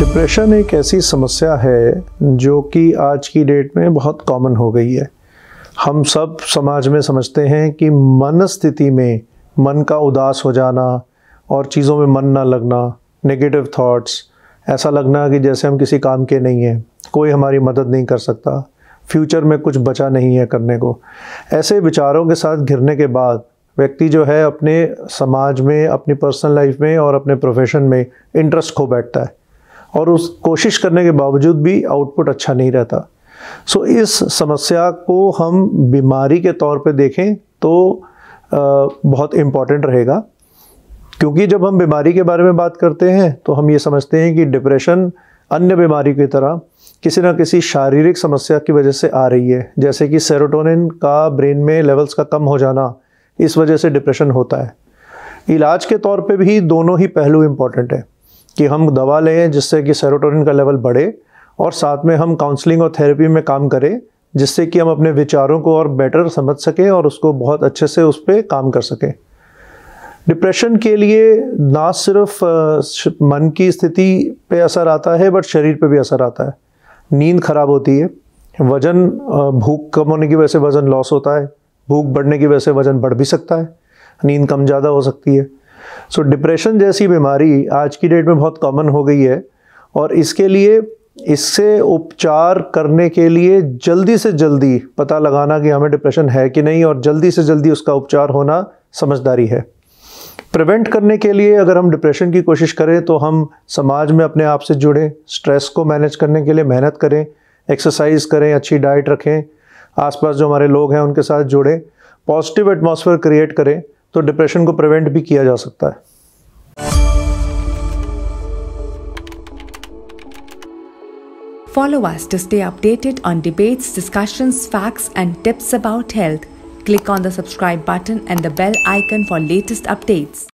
Depression एक ऐसी समस्या है जो कि आज की डेट में बहुत कॉमन हो गई है हम सब समाज में समझते हैं कि मन स्थिति में मन का उदास हो जाना और चीज़ों में मन ना लगना नेगेटिव थॉट्स ऐसा लगना कि जैसे हम किसी काम के नहीं हैं कोई हमारी मदद नहीं कर सकता फ्यूचर में कुछ बचा नहीं है करने को ऐसे विचारों के साथ घिरने के बाद व्यक्ति जो है अपने समाज में अपनी पर्सनल लाइफ में और अपने प्रोफेशन में इंटरेस्ट खो बैठता है और उस कोशिश करने के बावजूद भी आउटपुट अच्छा नहीं रहता सो so, इस समस्या को हम बीमारी के तौर पे देखें तो आ, बहुत इम्पॉर्टेंट रहेगा क्योंकि जब हम बीमारी के बारे में बात करते हैं तो हम ये समझते हैं कि डिप्रेशन अन्य बीमारी की तरह किसी ना किसी शारीरिक समस्या की वजह से आ रही है जैसे कि सेरोटोनिन का ब्रेन में लेवल्स का कम हो जाना इस वजह से डिप्रेशन होता है इलाज के तौर पे भी दोनों ही पहलू इम्पॉर्टेंट हैं कि हम दवा लें जिससे कि सेरोटोनिन का लेवल बढ़े और साथ में हम काउंसलिंग और थेरेपी में काम करें जिससे कि हम अपने विचारों को और बेटर समझ सकें और उसको बहुत अच्छे से उस पर काम कर सकें डिप्रेशन के लिए ना सिर्फ मन की स्थिति पे असर आता है बट शरीर पे भी असर आता है नींद खराब होती है वज़न भूख कम होने की वजह से वज़न लॉस होता है भूख बढ़ने की वजह से वज़न बढ़ भी सकता है नींद कम ज़्यादा हो सकती है सो डिप्रेशन जैसी बीमारी आज की डेट में बहुत कॉमन हो गई है और इसके लिए इससे उपचार करने के लिए जल्दी से जल्दी पता लगाना कि हमें डिप्रेशन है कि नहीं और जल्दी से जल्दी उसका उपचार होना समझदारी है प्रिवेंट करने के लिए अगर हम डिप्रेशन की कोशिश करें तो हम समाज में अपने आप से जुड़ें स्ट्रेस को मैनेज करने के लिए मेहनत करें एक्सरसाइज करें अच्छी डाइट रखें आसपास जो हमारे लोग हैं उनके साथ जुड़ें पॉजिटिव एटमॉस्फेयर क्रिएट करें तो डिप्रेशन को प्रिवेंट भी किया जा सकता है Follow us to stay updated on debates, discussions, facts, and tips about health. Click on the subscribe button and the bell icon for latest updates.